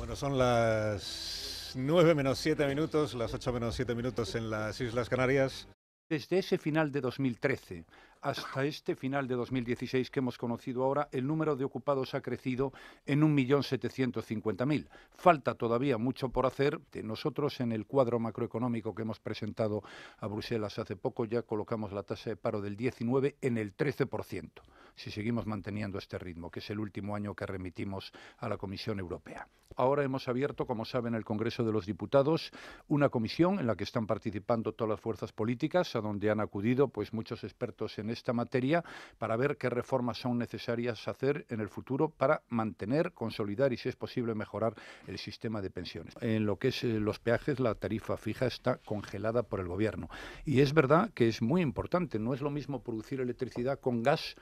Bueno, son las 9 menos 7 minutos, las 8 menos 7 minutos en las Islas Canarias. Desde ese final de 2013 hasta este final de 2016 que hemos conocido ahora, el número de ocupados ha crecido en 1.750.000. Falta todavía mucho por hacer. Nosotros en el cuadro macroeconómico que hemos presentado a Bruselas hace poco ya colocamos la tasa de paro del 19 en el 13% si seguimos manteniendo este ritmo, que es el último año que remitimos a la Comisión Europea. Ahora hemos abierto, como saben, el Congreso de los Diputados, una comisión en la que están participando todas las fuerzas políticas, a donde han acudido pues muchos expertos en esta materia para ver qué reformas son necesarias hacer en el futuro para mantener, consolidar y si es posible mejorar el sistema de pensiones. En lo que es eh, los peajes, la tarifa fija está congelada por el gobierno y es verdad que es muy importante, no es lo mismo producir electricidad con gas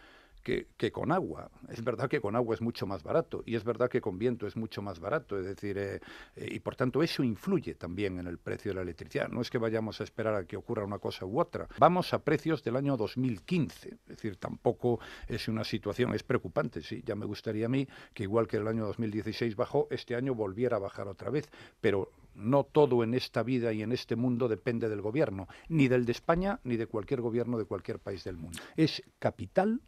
que, con agua. Es mm. verdad que con agua es mucho más barato y es verdad que con viento es mucho más barato. Es decir, eh, eh, y por tanto eso influye también en el precio de la electricidad. No es que vayamos a esperar a que ocurra una cosa u otra. Vamos a precios del año 2015. Es decir, tampoco es una situación, es preocupante, sí. Ya me gustaría a mí que igual que el año 2016 bajó, este año volviera a bajar otra vez. Pero no todo en esta vida y en este mundo depende del gobierno, ni del de España, ni de cualquier gobierno de cualquier país del mundo. Es capital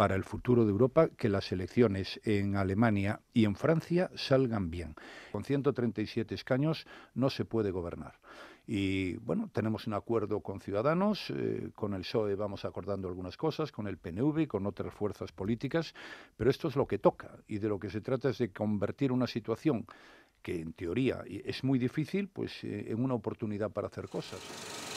para el futuro de Europa que las elecciones en Alemania y en Francia salgan bien. Con 137 escaños no se puede gobernar. Y bueno, tenemos un acuerdo con Ciudadanos, eh, con el PSOE vamos acordando algunas cosas, con el PNV, con otras fuerzas políticas, pero esto es lo que toca y de lo que se trata es de convertir una situación que en teoría es muy difícil, pues eh, en una oportunidad para hacer cosas.